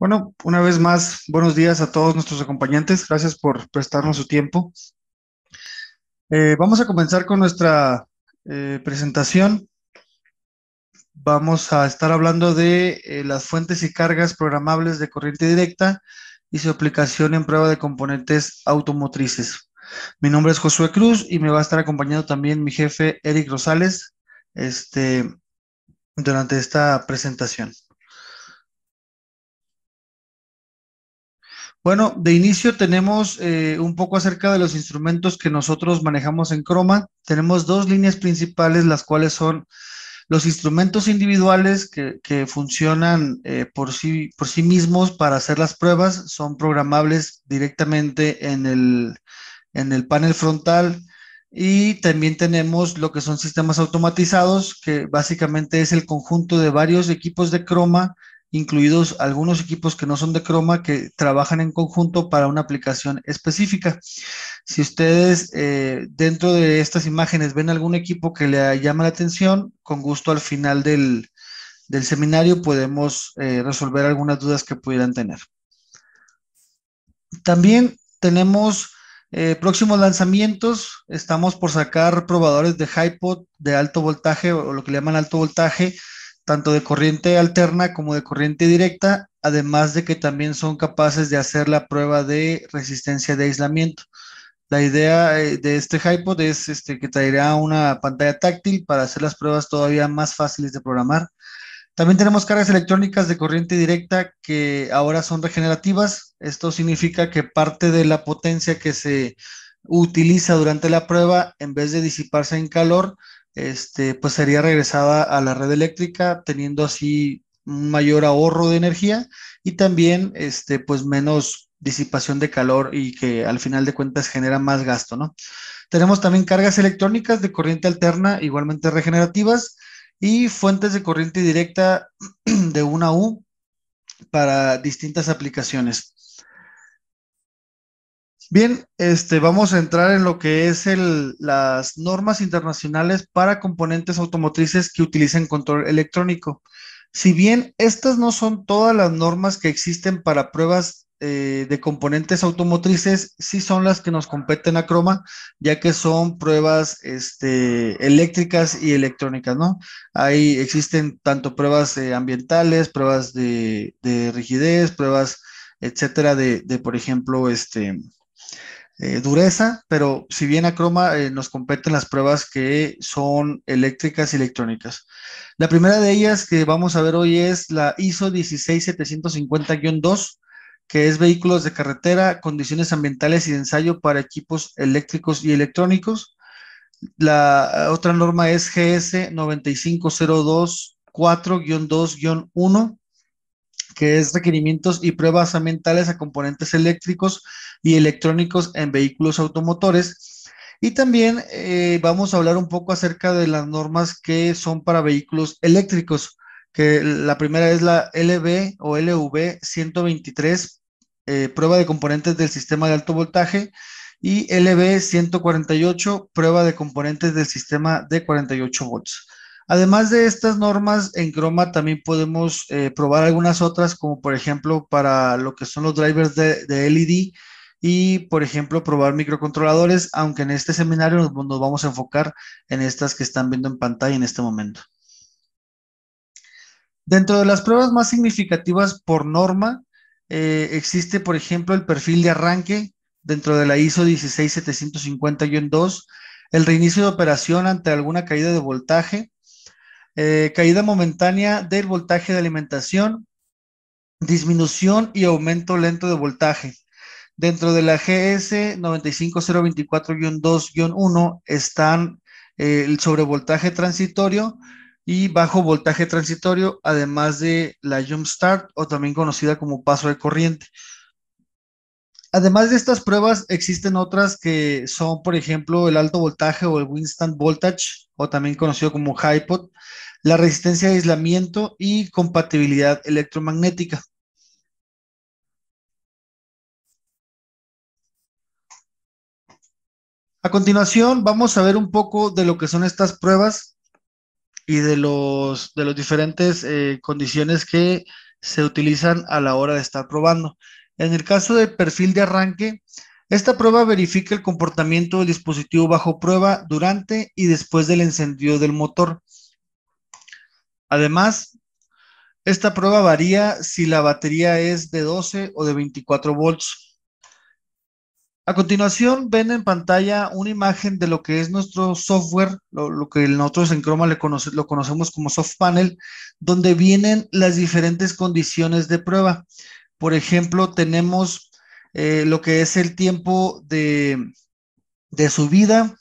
Bueno, una vez más, buenos días a todos nuestros acompañantes. Gracias por prestarnos su tiempo. Eh, vamos a comenzar con nuestra eh, presentación. Vamos a estar hablando de eh, las fuentes y cargas programables de corriente directa y su aplicación en prueba de componentes automotrices. Mi nombre es Josué Cruz y me va a estar acompañando también mi jefe Eric Rosales este, durante esta presentación. Bueno, de inicio tenemos eh, un poco acerca de los instrumentos que nosotros manejamos en Chroma. Tenemos dos líneas principales, las cuales son los instrumentos individuales que, funcionan eh, por, sí, mismos para hacer las pruebas, son programables directamente en el, en el panel frontal. Y también tenemos lo que son sistemas automatizados, que básicamente es el conjunto de varios equipos de Chroma incluidos algunos equipos que no son de croma que trabajan en conjunto para una aplicación específica. Si ustedes eh, dentro de estas imágenes ven algún equipo que le llama la atención, con gusto al final del, del seminario podemos eh, resolver algunas dudas que pudieran tener. También tenemos eh, próximos lanzamientos. Estamos por sacar probadores de pot de alto voltaje o lo que le llaman alto voltaje tanto de corriente alterna como de corriente directa, además de que también son capaces de hacer la prueba de resistencia de aislamiento. La idea eh, de este Hypod es este, que traerá una pantalla táctil para hacer las pruebas todavía más fáciles de programar. También tenemos cargas electrónicas de corriente directa que ahora son regenerativas. Esto significa que parte de la potencia que se utiliza durante la prueba, en vez de disiparse en calor, este, pues sería regresada a la red eléctrica, teniendo así un mayor ahorro de energía y también este, pues menos disipación de calor y que al final de cuentas genera más gasto, ¿no? Tenemos también cargas electrónicas de corriente alterna, igualmente regenerativas, y fuentes de corriente directa de una U para distintas aplicaciones. Bien, este, vamos a entrar en lo que es el, las normas internacionales para componentes automotrices que utilicen control electrónico. Si bien estas no son todas las normas que existen para pruebas eh, de componentes automotrices, sí son las que nos competen a Croma, ya que son pruebas este, eléctricas y electrónicas, ¿no? Ahí existen tanto pruebas eh, ambientales, pruebas de, de, rigidez, pruebas, etcétera, de, de por ejemplo, este, eh, dureza, pero si bien a Croma eh, nos competen las pruebas que son eléctricas y electrónicas. La primera de ellas que vamos a ver hoy es la ISO 16750-2, que es vehículos de carretera, condiciones ambientales y de ensayo para equipos eléctricos y electrónicos. La eh, otra norma es GS 95024-2-1 que es requerimientos y pruebas ambientales a componentes eléctricos y electrónicos en vehículos automotores. Y también eh, vamos a hablar un poco acerca de las normas que son para vehículos eléctricos, que la primera es la LB o LV 123, eh, prueba de componentes del sistema de alto voltaje, y LB 148, prueba de componentes del sistema de 48 volts. Además de estas normas, en Chroma también podemos eh, probar algunas otras, como por ejemplo para lo que son los drivers de, LED y, por ejemplo, probar microcontroladores, aunque en este seminario nos, vamos a enfocar en estas que están viendo en pantalla en este momento. Dentro de las pruebas más significativas por norma, eh, existe, por ejemplo, el perfil de arranque dentro de la ISO 16750-2, el reinicio de operación ante alguna caída de voltaje, eh, caída momentánea del voltaje de alimentación, disminución y aumento lento de voltaje. Dentro de la GS 95024-2-1 están eh, el sobrevoltaje transitorio y bajo voltaje transitorio, además de la jump start o también conocida como paso de corriente. Además de estas pruebas, existen otras que son, por ejemplo, el alto voltaje o el Winston Voltage, o también conocido como HIPOT, la resistencia de aislamiento y compatibilidad electromagnética. A continuación, vamos a ver un poco de lo que son estas pruebas y de los, de diferentes eh, condiciones que se utilizan a la hora de estar probando. En el caso del perfil de arranque, esta prueba verifica el comportamiento del dispositivo bajo prueba durante y después del encendido del motor. Además, esta prueba varía si la batería es de 12 o de 24 volts. A continuación, ven en pantalla una imagen de lo que es nuestro software, lo, que nosotros en Chroma lo conocemos como Soft Panel, donde vienen las diferentes condiciones de prueba. Por ejemplo, tenemos eh, lo que es el tiempo de, de subida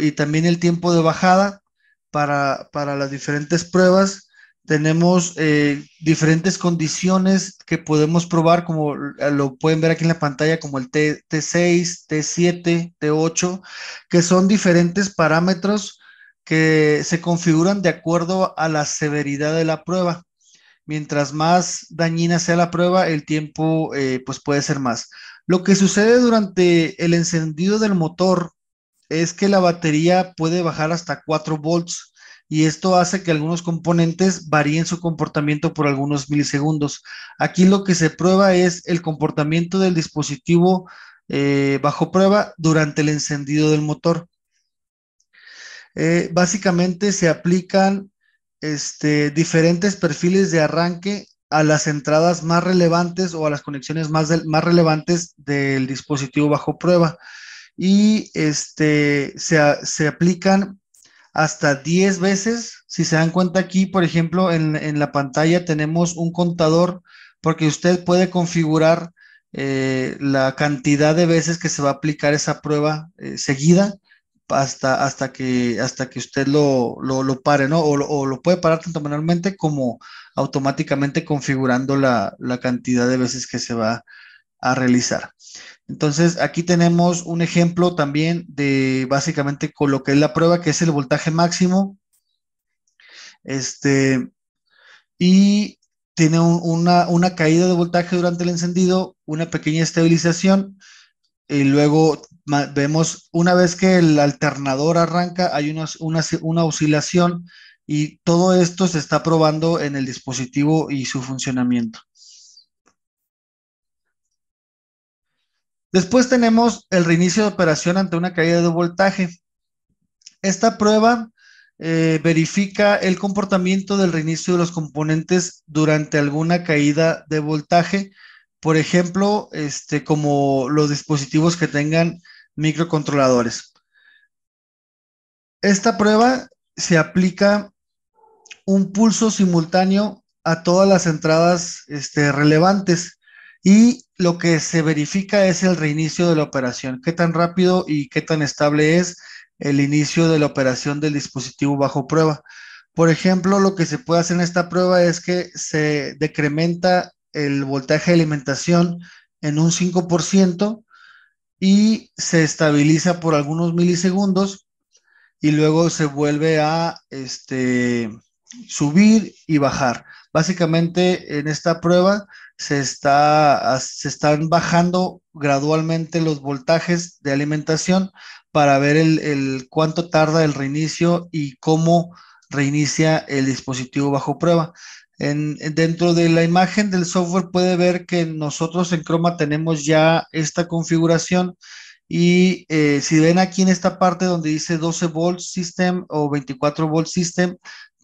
y también el tiempo de bajada para, las diferentes pruebas. Tenemos eh, diferentes condiciones que podemos probar, como lo pueden ver aquí en la pantalla, como el T, 6 T7, T8, que son diferentes parámetros que se configuran de acuerdo a la severidad de la prueba. Mientras más dañina sea la prueba, el tiempo eh, pues puede ser más. Lo que sucede durante el encendido del motor es que la batería puede bajar hasta 4 volts y esto hace que algunos componentes varíen su comportamiento por algunos milisegundos. Aquí lo que se prueba es el comportamiento del dispositivo eh, bajo prueba durante el encendido del motor. Eh, básicamente se aplican este, diferentes perfiles de arranque a las entradas más relevantes o a las conexiones más relevantes del dispositivo bajo prueba y este, se, aplican hasta 10 veces. Si se dan cuenta aquí, por ejemplo, en, la pantalla tenemos un contador porque usted puede configurar eh, la cantidad de veces que se va a aplicar esa prueba eh, seguida hasta, hasta, que, hasta que usted lo, pare, ¿no? O lo, puede parar tanto manualmente como automáticamente configurando la cantidad de veces que se va a realizar. Entonces, aquí tenemos un ejemplo también de básicamente con lo que es la prueba, que es el voltaje máximo. Este, y tiene una, caída de voltaje durante el encendido, una pequeña estabilización, y luego vemos, una vez que el alternador arranca, hay una oscilación, y todo esto se está probando en el dispositivo y su funcionamiento. Después tenemos el reinicio de operación ante una caída de voltaje. Esta prueba eh, verifica el comportamiento del reinicio de los componentes durante alguna caída de voltaje, por ejemplo, este, como los dispositivos que tengan microcontroladores. Esta prueba se aplica un pulso simultáneo a todas las entradas este, relevantes y lo que se verifica es el reinicio de la operación, qué tan rápido y qué tan estable es el inicio de la operación del dispositivo bajo prueba. Por ejemplo, lo que se puede hacer en esta prueba es que se decrementa el voltaje de alimentación en un 5% y se estabiliza por algunos milisegundos y luego se vuelve a este subir y bajar. Básicamente en esta prueba se, están bajando gradualmente los voltajes de alimentación para ver el, cuánto tarda el reinicio y cómo reinicia el dispositivo bajo prueba. dentro de la imagen del software puede ver que nosotros en Chroma tenemos ya esta configuración y eh, si ven aquí en esta parte donde dice 12 volt system o 24 volt system,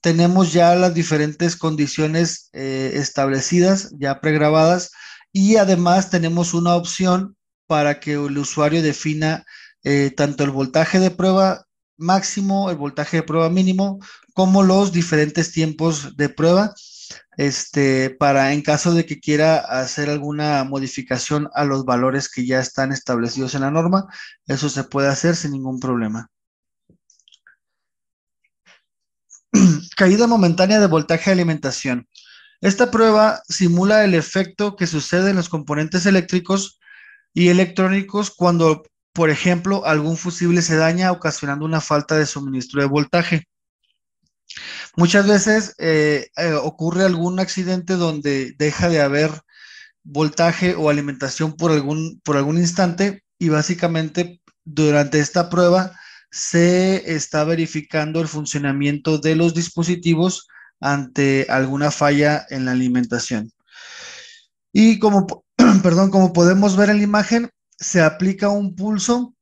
tenemos ya las diferentes condiciones eh, establecidas, ya pregrabadas, y además tenemos una opción para que el usuario defina eh, tanto el voltaje de prueba máximo, el voltaje de prueba mínimo, como los diferentes tiempos de prueba, este, para en caso de que quiera hacer alguna modificación a los valores que ya están establecidos en la norma, eso se puede hacer sin ningún problema. Caída momentánea de voltaje de alimentación. Esta prueba simula el efecto que sucede en los componentes eléctricos y electrónicos cuando, por ejemplo, algún fusible se daña ocasionando una falta de suministro de voltaje. Muchas veces eh, eh, ocurre algún accidente donde deja de haber voltaje o alimentación por algún, por algún instante y básicamente durante esta prueba se está verificando el funcionamiento de los dispositivos ante alguna falla en la alimentación. Y como, perdón, como podemos ver en la imagen, se aplica un pulso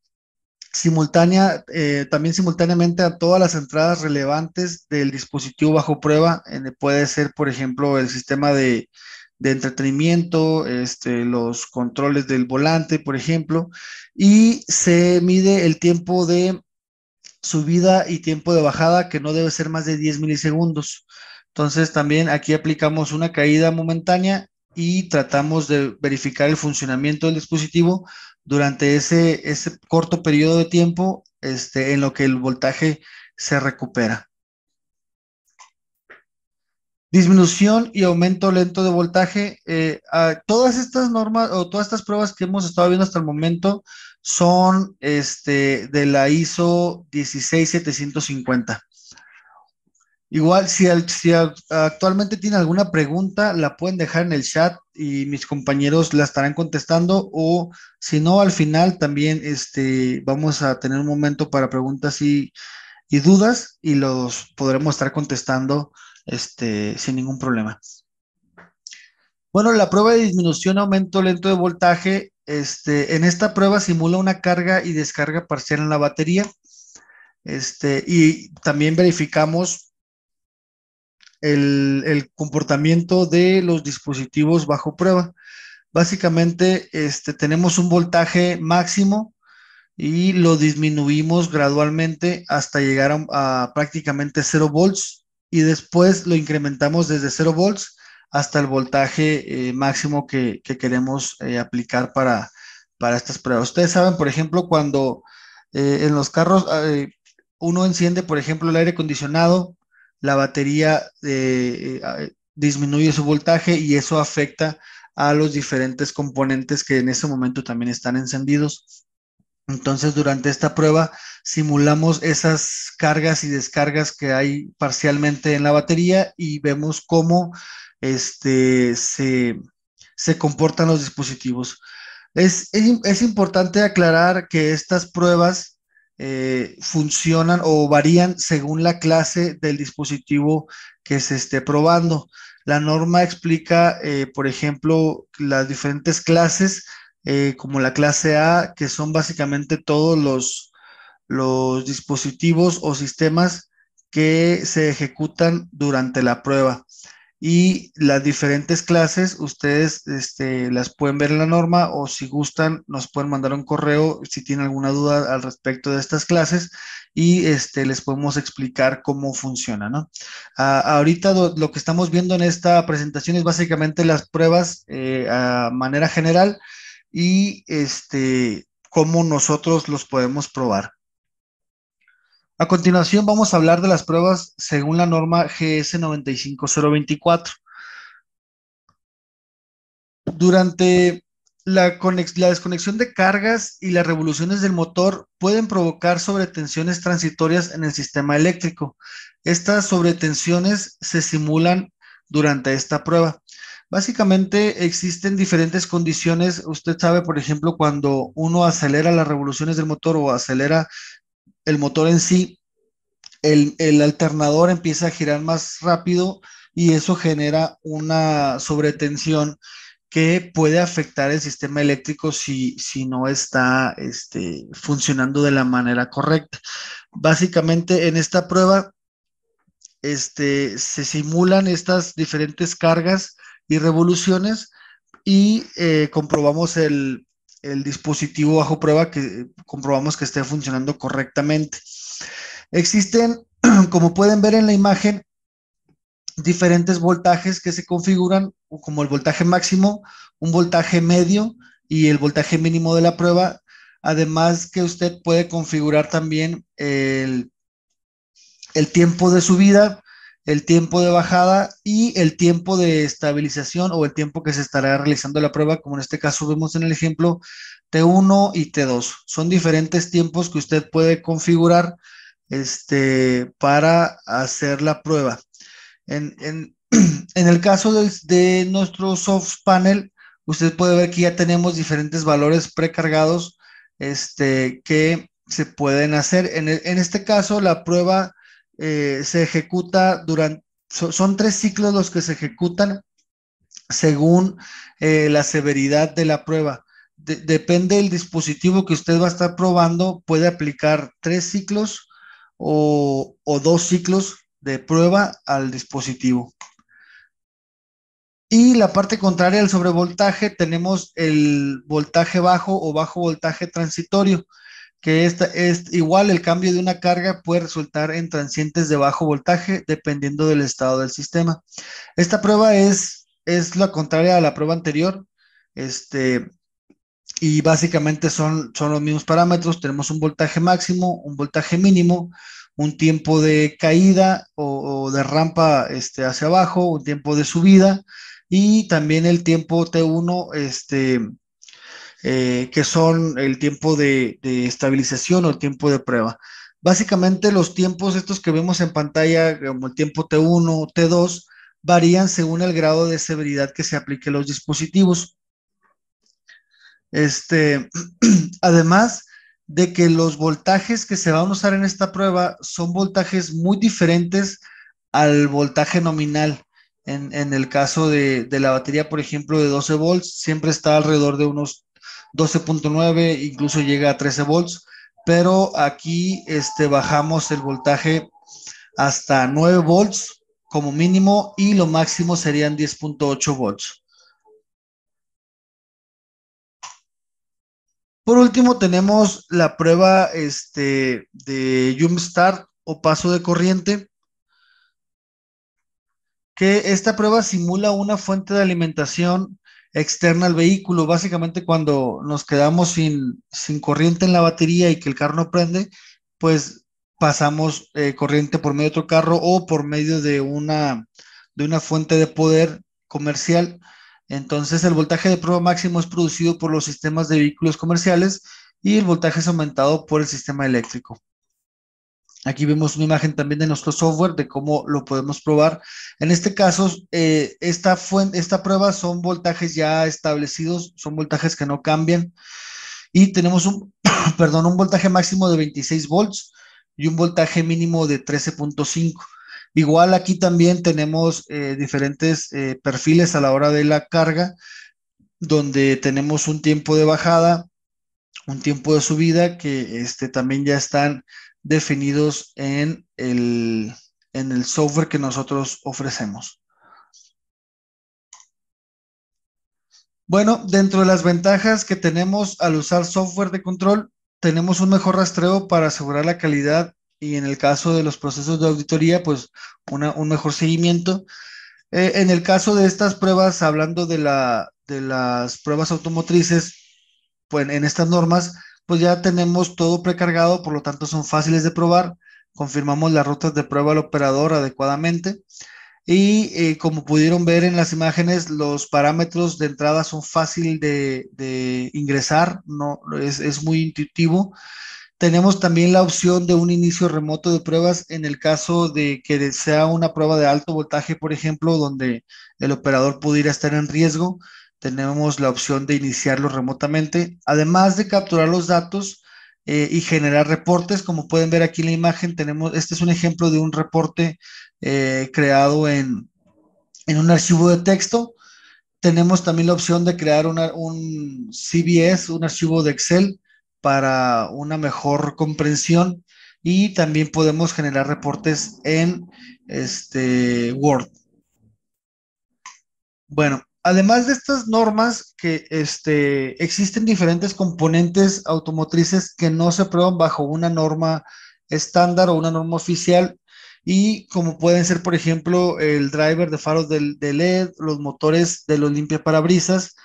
simultánea, eh, también simultáneamente a todas las entradas relevantes del dispositivo bajo prueba. puede ser, por ejemplo, el sistema de, de entretenimiento, este, los controles del volante, por ejemplo, y se mide el tiempo de subida y tiempo de bajada que no debe ser más de 10 milisegundos. Entonces también aquí aplicamos una caída momentánea y tratamos de verificar el funcionamiento del dispositivo durante ese, ese corto periodo de tiempo este, en lo que el voltaje se recupera. Disminución y aumento lento de voltaje. Eh, a todas estas normas o todas estas pruebas que hemos estado viendo hasta el momento son este, de la ISO 16750. Igual, si, actualmente tiene alguna pregunta, la pueden dejar en el chat y mis compañeros la estarán contestando o si no, al final también este, vamos a tener un momento para preguntas y, dudas y los podremos estar contestando este, sin ningún problema. Bueno, la prueba de disminución aumento lento de voltaje este, en esta prueba simula una carga y descarga parcial en la batería. Este, y también verificamos el, comportamiento de los dispositivos bajo prueba. Básicamente, este, tenemos un voltaje máximo y lo disminuimos gradualmente hasta llegar a, a prácticamente 0 volts y después lo incrementamos desde 0 volts hasta el voltaje eh, máximo que, queremos eh, aplicar para, estas pruebas. Ustedes saben, por ejemplo, cuando eh, en los carros uno enciende, por ejemplo, el aire acondicionado, la batería disminuye su voltaje y eso afecta a los diferentes componentes que en ese momento también están encendidos. Entonces, durante esta prueba simulamos esas cargas y descargas que hay parcialmente en la batería y vemos cómo este, se, comportan los dispositivos. Es, importante aclarar que estas pruebas eh, funcionan o varían según la clase del dispositivo que se esté probando. La norma explica, eh, por ejemplo, las diferentes clases, eh, como la clase A, que son básicamente todos los, los dispositivos o sistemas que se ejecutan durante la prueba y las diferentes clases ustedes este, las pueden ver en la norma o si gustan nos pueden mandar un correo si tienen alguna duda al respecto de estas clases y este, les podemos explicar cómo funciona. ¿no? ahorita lo, que estamos viendo en esta presentación es básicamente las pruebas eh, a manera general y este, cómo nosotros los podemos probar. A continuación vamos a hablar de las pruebas según la norma GS 95024. Durante la, la, desconexión de cargas y las revoluciones del motor pueden provocar sobretensiones transitorias en el sistema eléctrico. Estas sobretensiones se simulan durante esta prueba. Básicamente existen diferentes condiciones. Usted sabe, por ejemplo, cuando uno acelera las revoluciones del motor o acelera el motor en sí, el, alternador empieza a girar más rápido y eso genera una sobretensión que puede afectar el sistema eléctrico si, si no está este, funcionando de la manera correcta. Básicamente en esta prueba este, se simulan estas diferentes cargas y revoluciones y eh, comprobamos el, el dispositivo bajo prueba que comprobamos que esté funcionando correctamente. Existen, como pueden ver en la imagen, diferentes voltajes que se configuran, como el voltaje máximo, un voltaje medio y el voltaje mínimo de la prueba. Además que usted puede configurar también el, tiempo de subida el tiempo de bajada y el tiempo de estabilización o el tiempo que se estará realizando la prueba, como en este caso vemos en el ejemplo T1 y T2. Son diferentes tiempos que usted puede configurar este, para hacer la prueba. En, el caso de, nuestro soft panel, usted puede ver que ya tenemos diferentes valores precargados este, que se pueden hacer. En, en este caso, la prueba eh, se ejecuta durante, son tres ciclos los que se ejecutan según eh, la severidad de la prueba. depende del dispositivo que usted va a estar probando, puede aplicar tres ciclos o, o dos ciclos de prueba al dispositivo. Y la parte contraria al sobrevoltaje, tenemos el voltaje bajo o bajo voltaje transitorio que esta, es, igual el cambio de una carga puede resultar en transientes de bajo voltaje dependiendo del estado del sistema. Esta prueba es, es la contraria a la prueba anterior. Este, y básicamente son, son los mismos parámetros. Tenemos un voltaje máximo, un voltaje mínimo, un tiempo de caída o, de rampa este, hacia abajo, un tiempo de subida y también el tiempo T1 este, eh, que son el tiempo de, estabilización o el tiempo de prueba. Básicamente los tiempos estos que vemos en pantalla, como el tiempo T1, T2, varían según el grado de severidad que se aplique a los dispositivos. Este, además de que los voltajes que se van a usar en esta prueba son voltajes muy diferentes al voltaje nominal. En, el caso de, de, la batería, por ejemplo, de 12 volts, siempre está alrededor de unos 12.9, incluso llega a 13 volts, pero aquí este, bajamos el voltaje hasta 9 volts como mínimo y lo máximo serían 10.8 volts. Por último tenemos la prueba este, de Jumpstart o paso de corriente que esta prueba simula una fuente de alimentación externa al vehículo. Básicamente cuando nos quedamos sin, sin corriente en la batería y que el carro no prende, pues pasamos eh, corriente por medio de otro carro o por medio de una, de una fuente de poder comercial. Entonces el voltaje de prueba máximo es producido por los sistemas de vehículos comerciales y el voltaje es aumentado por el sistema eléctrico. Aquí vemos una imagen también de nuestro software, de cómo lo podemos probar. En este caso, eh, esta, esta prueba son voltajes ya establecidos, son voltajes que no cambian. Y tenemos un, perdón, un voltaje máximo de 26 volts y un voltaje mínimo de 13.5. Igual aquí también tenemos eh, diferentes eh, perfiles a la hora de la carga, donde tenemos un tiempo de bajada, un tiempo de subida que este, también ya están definidos en el, software que nosotros ofrecemos. Bueno, dentro de las ventajas que tenemos al usar software de control, tenemos un mejor rastreo para asegurar la calidad y en el caso de los procesos de auditoría, pues un mejor seguimiento. Eh, en el caso de estas pruebas, hablando de, de las pruebas automotrices, pues en estas normas, pues ya tenemos todo precargado, por lo tanto son fáciles de probar. Confirmamos las rutas de prueba al operador adecuadamente. Y eh, como pudieron ver en las imágenes, los parámetros de entrada son fácil de, ingresar, no, es, es muy intuitivo. Tenemos también la opción de un inicio remoto de pruebas en el caso de que sea una prueba de alto voltaje, por ejemplo, donde el operador pudiera estar en riesgo tenemos la opción de iniciarlo remotamente, además de capturar los datos eh, y generar reportes. Como pueden ver aquí en la imagen, tenemos, este es un ejemplo de un reporte eh, creado en, un archivo de texto. Tenemos también la opción de crear un CBS, un archivo de Excel, para una mejor comprensión y también podemos generar reportes en este Word. Bueno, además de estas normas que este, existen diferentes componentes automotrices que no se prueban bajo una norma estándar o una norma oficial y como pueden ser por ejemplo el driver de faros de LED, los motores de los limpiaparabrisas,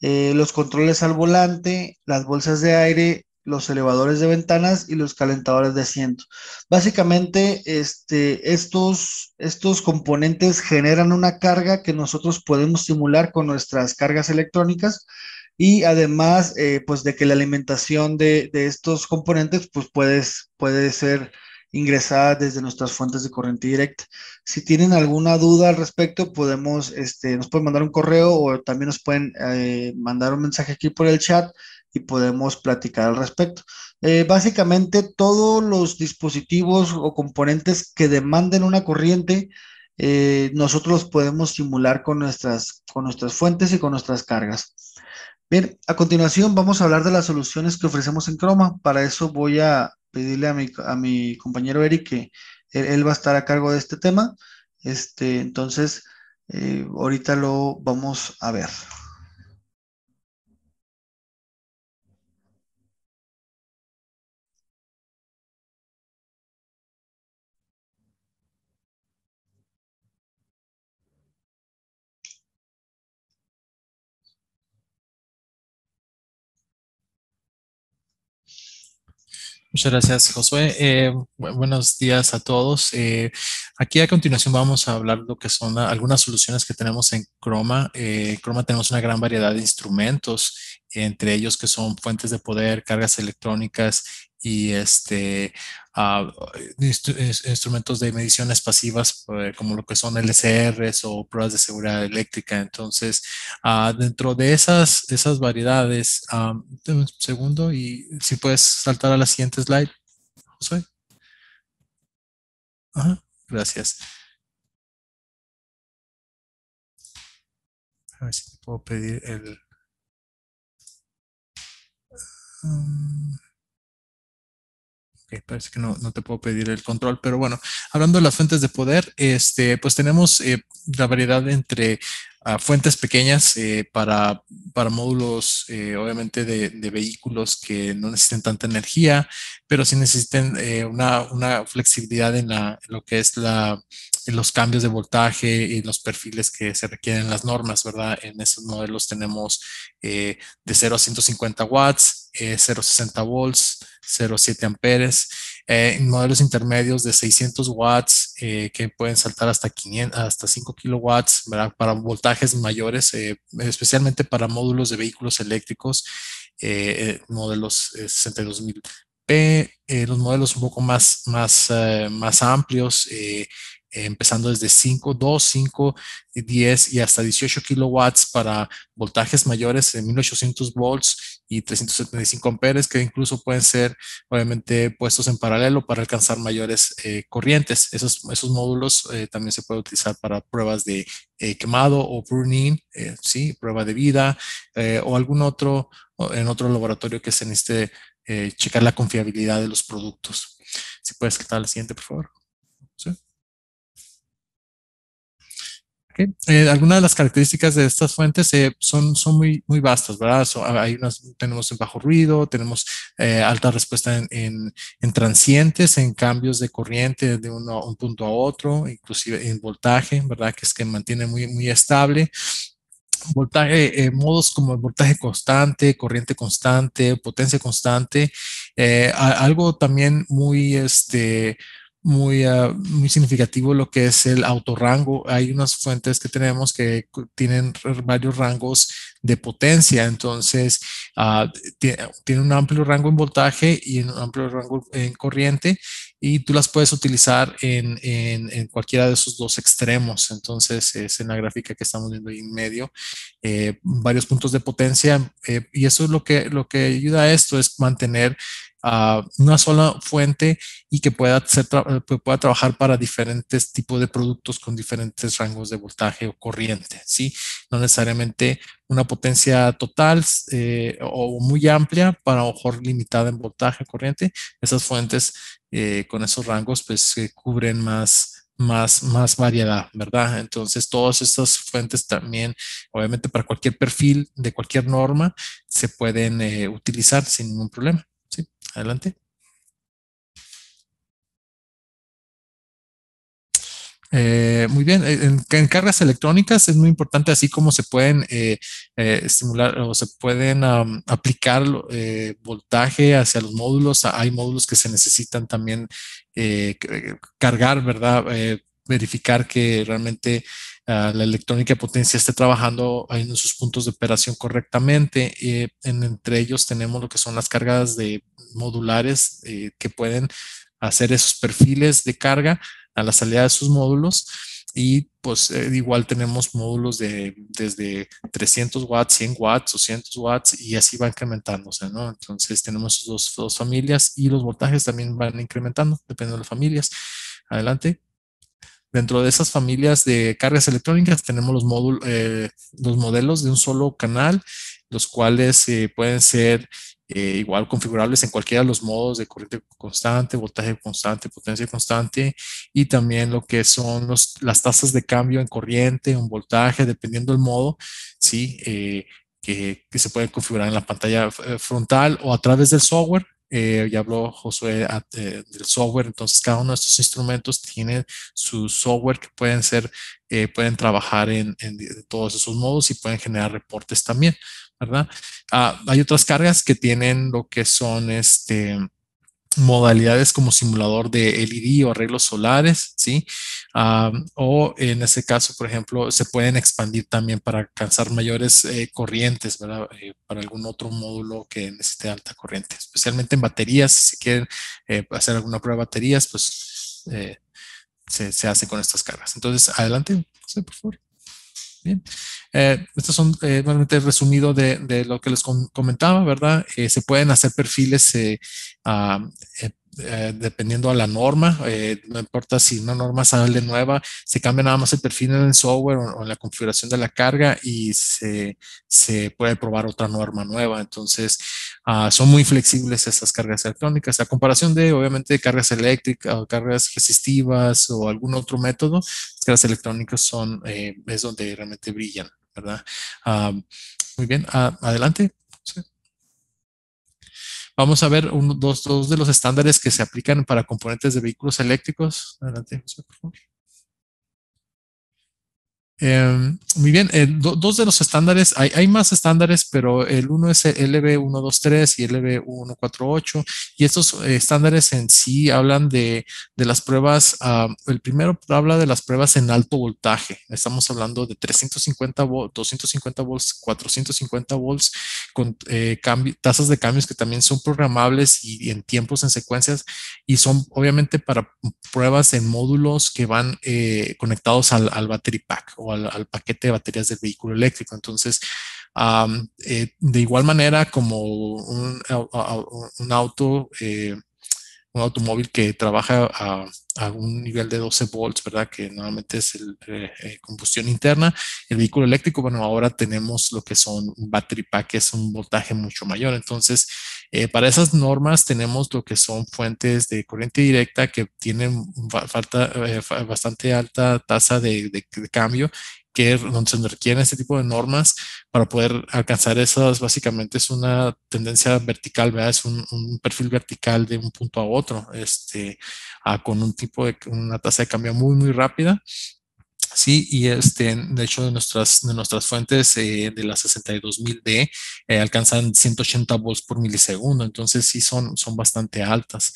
eh, los controles al volante, las bolsas de aire, los elevadores de ventanas y los calentadores de asiento. Básicamente, este, estos, estos componentes generan una carga que nosotros podemos simular con nuestras cargas electrónicas y además, eh, pues de que la alimentación de, estos componentes, pues puede, puede ser ingresada desde nuestras fuentes de corriente directa. Si tienen alguna duda al respecto, podemos, este, nos pueden mandar un correo o también nos pueden eh, mandar un mensaje aquí por el chat y podemos platicar al respecto. Eh, básicamente todos los dispositivos o componentes que demanden una corriente, eh, nosotros los podemos simular con nuestras, con nuestras fuentes y con nuestras cargas. Bien, a continuación vamos a hablar de las soluciones que ofrecemos en croma Para eso voy a pedirle a mi, a mi compañero Eric que él, va a estar a cargo de este tema. Este, entonces, eh, ahorita lo vamos a ver. Muchas gracias, Josué. Eh, buenos días a todos. Eh, aquí a continuación vamos a hablar lo que son algunas soluciones que tenemos en Chroma. Eh, en Chroma tenemos una gran variedad de instrumentos, entre ellos que son fuentes de poder, cargas electrónicas y este, instrumentos de mediciones pasivas eh, como lo que son LCRs o pruebas de seguridad eléctrica. Entonces, ah, dentro de esas, esas variedades, un segundo y si puedes saltar a la siguiente slide, José. gracias. A ver si puedo pedir el... Um, parece que no, no, te puedo pedir el control, pero bueno, hablando de las fuentes de poder, este, pues tenemos eh, la variedad entre ah, fuentes pequeñas eh, para, para módulos, eh, obviamente, de, de, vehículos que no necesiten tanta energía, pero sí necesiten una, una, flexibilidad en, la, lo que es la, los cambios de voltaje y los perfiles que se requieren en las normas, ¿verdad? En esos modelos tenemos de 0 a 150 watts, 0 a 60 volts, 0,7 amperes. en eh, modelos intermedios de 600 watts eh, que pueden saltar hasta, 500, hasta 5 kilowatts para voltajes mayores, eh, especialmente para módulos de vehículos eléctricos, modelos 62.000p, los modelos un poco más, más, más amplios empezando desde 5, 2, 5, 10 y hasta 18 kilowatts para voltajes mayores de 1800 volts y 375 amperes que incluso pueden ser obviamente puestos en paralelo para alcanzar mayores eh, corrientes. Esos, esos módulos eh, también se puede utilizar para pruebas de eh, quemado o pruning, sí, prueba de vida o algún otro en otro laboratorio que se necesite checar la confiabilidad de los productos. Si puedes quitar la siguiente, por favor. Eh, algunas de las características de estas fuentes eh, son, son muy, muy vastas, ¿verdad? hay unas, tenemos en bajo ruido, tenemos eh, alta respuesta en, en, transientes, en cambios de corriente de uno, un punto a otro, inclusive en voltaje, ¿verdad? Que es que mantiene muy, muy estable voltaje, modos como voltaje constante, corriente constante, potencia constante, algo también muy, este, muy, ah, muy significativo lo que es el autorrango. Hay unas fuentes que tenemos que tienen varios rangos de potencia, entonces ah, tiene un amplio rango en voltaje y un amplio rango en corriente y tú las puedes utilizar en, en, en cualquiera de esos dos extremos. Entonces es en la gráfica que estamos viendo ahí en medio, eh, varios puntos de potencia eh, y eso es lo que, lo que ayuda a esto es mantener una sola fuente y eh, que pueda, trabajar para diferentes tipos de productos con diferentes rangos de voltaje o corriente, ¿sí? No necesariamente una potencia total eh, o muy amplia para a mejor limitada en voltaje o corriente. Esas fuentes eh, con esos rangos pues cubren más, más, más variedad, ¿verdad? Entonces, todas estas fuentes también, obviamente, para cualquier perfil de cualquier norma, se pueden utilizar sin ningún problema. Adelante. Eh, muy bien, eh, en, cargas electrónicas es muy importante así como se pueden eh, estimular o se pueden aplicar voltaje hacia los módulos. Ah, hay módulos que se necesitan también cargar, ¿verdad? verificar que realmente eh, la electrónica potencia esté trabajando en sus puntos de operación correctamente. Eh, entre ellos tenemos lo que son las cargas de modulares eh, que pueden hacer esos perfiles de carga a la salida de sus módulos y pues igual tenemos módulos de desde 300 watts, 100 watts, 200 watts y así va incrementándose, ¿no? Entonces tenemos dos, dos familias y los voltajes también van incrementando dependiendo de las familias. Adelante. Dentro de esas familias de cargas electrónicas tenemos los, módulos, eh, los modelos de un solo canal, los cuales eh, pueden ser eh, igual configurables en cualquiera de los modos de corriente constante, voltaje constante, potencia constante y también lo que son las tasas de cambio en corriente, en voltaje, dependiendo del modo, ¿sí? que, que, se pueden configurar en la pantalla frontal o a través del software eh, ya habló Josué ah, del software, entonces cada uno de estos instrumentos tiene su software que pueden ser, eh, pueden trabajar en, todos esos modos y pueden generar reportes también, ¿verdad? Ah, hay otras cargas que tienen lo que son este, modalidades como simulador de LED o arreglos solares, ¿sí? Ah, o en ese caso, por ejemplo, se pueden expandir también para alcanzar mayores eh, corrientes, ¿verdad? Eh, para algún otro módulo que necesite alta corriente, especialmente en baterías, si quieren eh, hacer alguna prueba de baterías, pues se, se hace con estas cargas. Entonces, adelante, José, por favor. Bien. Eh, estos son eh, realmente resumido de, lo que les comentaba, ¿verdad? Eh, se pueden hacer perfiles dependiendo a la norma, no importa si una norma sale nueva, se cambia nada más el perfil en el software o, en la configuración de la carga y se, puede probar otra norma nueva. Entonces, ah, son muy flexibles estas cargas electrónicas. A comparación de, obviamente, cargas eléctricas o cargas resistivas o algún otro método, las cargas electrónicas son, es donde realmente brillan. ¿verdad? Ah, muy bien, ah, adelante. Vamos a ver dos, dos de los estándares que se aplican para componentes de vehículos eléctricos. Adelante, por favor. Em, muy bien, eh, dos de los estándares, hay, más estándares, pero el uno es el LB123 y LB148, y estos eh, estándares en sí hablan de, las pruebas, ah, el primero habla de las pruebas en alto voltaje, estamos hablando de 350 volts, 250 volts, 450 volts, con eh, tasas de cambios que también son programables y, en tiempos, en secuencias, y son obviamente para pruebas en módulos que van eh, conectados al, al, battery pack o al, al, paquete de baterías del vehículo eléctrico. Entonces, eh, de igual manera como un, un auto, un automóvil que trabaja... a a un nivel de 12 volts, ¿verdad? Que normalmente es el, eh, eh, combustión interna. El vehículo eléctrico, bueno, ahora tenemos lo que son battery pack, que es un voltaje mucho mayor. Entonces, eh, para esas normas tenemos lo que son fuentes de corriente directa que tienen falta, bastante alta tasa de, cambio que se requieren este tipo de normas para poder alcanzar esas, básicamente es una tendencia vertical, ¿verdad? Es un, perfil vertical de un punto a otro, este, a, con un tipo de, una tasa de cambio muy, muy rápida Sí, y este, de hecho, de nuestras, de nuestras fuentes eh, de las 62.000D eh, alcanzan 180 volts por milisegundo, entonces sí son, son bastante altas.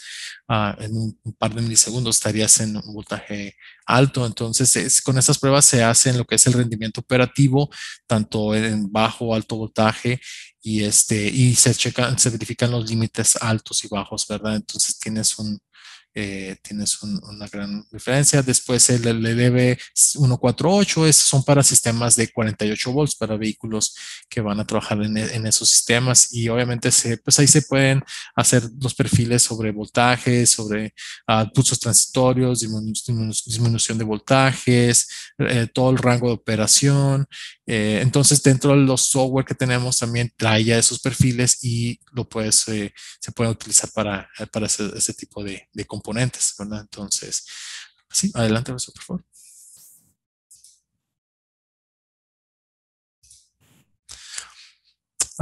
Ah, en un par de milisegundos estarías en un voltaje alto, entonces con estas pruebas se hacen lo que es el rendimiento operativo, tanto en bajo o alto voltaje, y, este, y se, se verifican los límites altos y bajos, ¿verdad? Entonces tienes un, eh, tienes una gran diferencia. Después el LDB148, esos son para sistemas de 48 volts, para vehículos que van a trabajar e, en, esos sistemas. Y obviamente se, pues ahí se pueden hacer los perfiles sobre voltajes, sobre ah, pulsos transitorios, disminución de voltajes, eh, todo el rango de operación. Eh, entonces dentro de los software que tenemos también trae ya esos perfiles y lo puedes, se puede utilizar para, para ese, ese tipo de, de componentes, ¿verdad? Entonces, sí, adelante, por favor.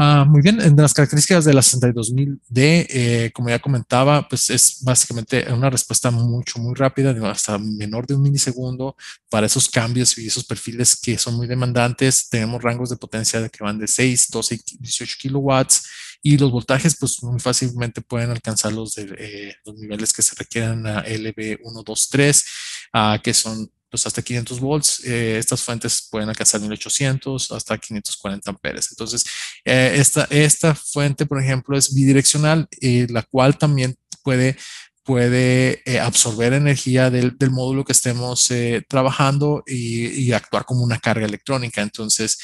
Ah, muy bien, en las características de la 62000D, eh, como ya comentaba, pues es básicamente una respuesta mucho, muy rápida, hasta menor de un milisegundo para esos cambios y esos perfiles que son muy demandantes. Tenemos rangos de potencia que van de 6, 12 y 18 kilowatts y los voltajes pues muy fácilmente pueden alcanzar los, de, eh, los niveles que se requieren a LB123, a que son los pues, hasta 500 volts, eh, estas fuentes pueden alcanzar 1800 hasta 540 amperes. Entonces, eh, esta, esta fuente, por ejemplo, es bidireccional, eh, la cual también puede, puede absorber energía del, del, módulo que estemos trabajando y, actuar como una carga electrónica. Entonces,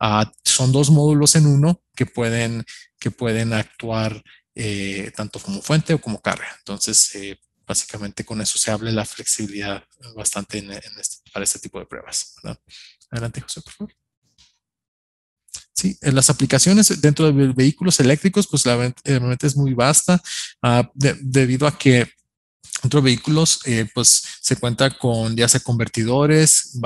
ah, son dos módulos en uno que pueden que pueden actuar eh, tanto como fuente o como carga. Entonces, eh, básicamente con eso se habla la flexibilidad bastante este, para este tipo de pruebas. Adelante, José, por favor. Sí, en las aplicaciones dentro de vehículos eléctricos, pues la realmente eh, es muy vasta ah, debido a que otros vehículos, pues se cuenta con ya sea convertidores,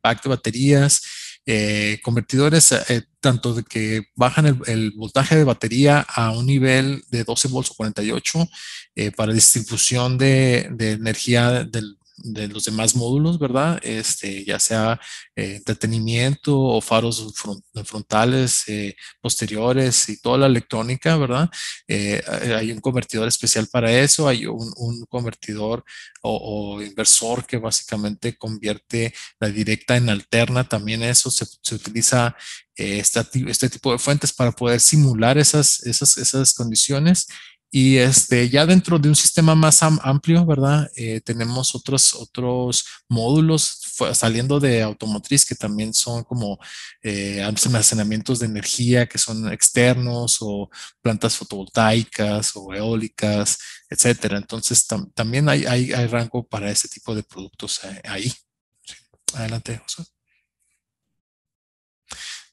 pack de baterías, eh, convertidores eh, tanto de que bajan el, voltaje de batería a un nivel de 12 volts o 48 eh, para distribución de, de energía del, de los demás módulos, ¿verdad? Este, ya sea eh, entretenimiento o faros frontales, eh, posteriores y toda la electrónica, ¿verdad? Eh, hay un convertidor especial para eso, hay un, convertidor o, inversor que básicamente convierte la directa en alterna, también eso se, utiliza este, tipo de fuentes para poder simular esas, esas, esas condiciones y este, ya dentro de un sistema más amplio, ¿verdad? Eh, tenemos otros, otros módulos saliendo de automotriz que también son como eh, almacenamientos de energía que son externos o plantas fotovoltaicas o eólicas, etcétera. Entonces, también hay, hay, rango para ese tipo de productos eh, ahí. Adelante, José.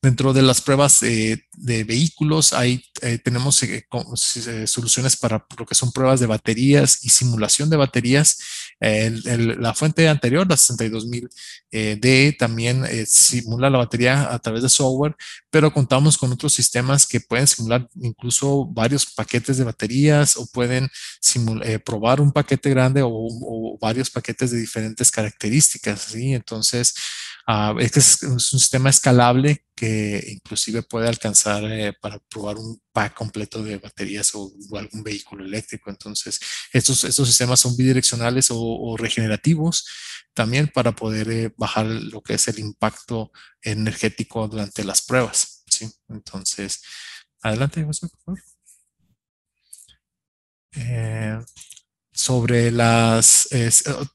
Dentro de las pruebas eh, de vehículos, ahí eh, tenemos eh, soluciones para lo que son pruebas de baterías y simulación de baterías. la fuente anterior, la 62000D, también simula la batería a través de software, pero contamos con otros sistemas que pueden simular incluso varios paquetes de baterías o pueden probar un paquete grande o, o varios paquetes de diferentes características. ¿sí? Entonces, este es, un sistema escalable que inclusive puede alcanzar eh, para probar un pack completo de baterías o, algún vehículo eléctrico. Entonces, estos, estos sistemas son bidireccionales o, regenerativos también para poder eh, bajar lo que es el impacto energético durante las pruebas. ¿sí? Entonces, adelante, por favor. Eh, sobre las eh,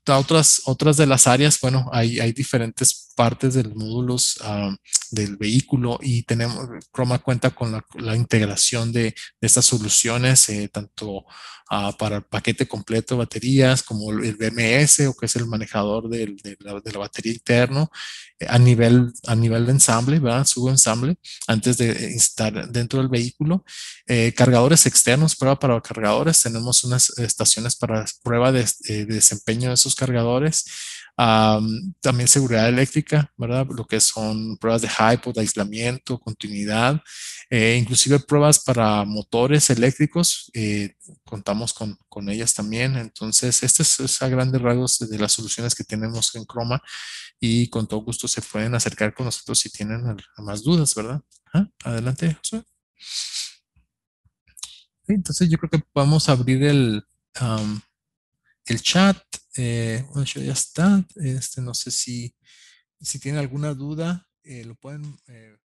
otras, otras de las áreas, bueno, hay, hay diferentes partes del módulos ah, del vehículo y tenemos, Chroma cuenta con la, integración de, estas soluciones, eh, tanto ah, para el paquete completo baterías como el BMS o que es el manejador de, la, batería interno eh, a, nivel, a nivel de ensamble, ¿verdad? Su ensamble antes de estar dentro del vehículo. Eh, cargadores externos, prueba para cargadores. Tenemos unas estaciones para prueba de desempeño de esos cargadores también seguridad eléctrica, ¿verdad? Lo que son pruebas de hypo, de aislamiento, continuidad, eh, inclusive pruebas para motores eléctricos, eh, contamos con, ellas también. Entonces, estas es, a grandes rasgos de las soluciones que tenemos en Chroma y con todo gusto se pueden acercar con nosotros si tienen más dudas, ¿verdad? Adelante, José. entonces yo creo que vamos a abrir el, el chat eh, bueno, ya está. Este, no sé si, si tienen alguna duda, eh, lo pueden eh,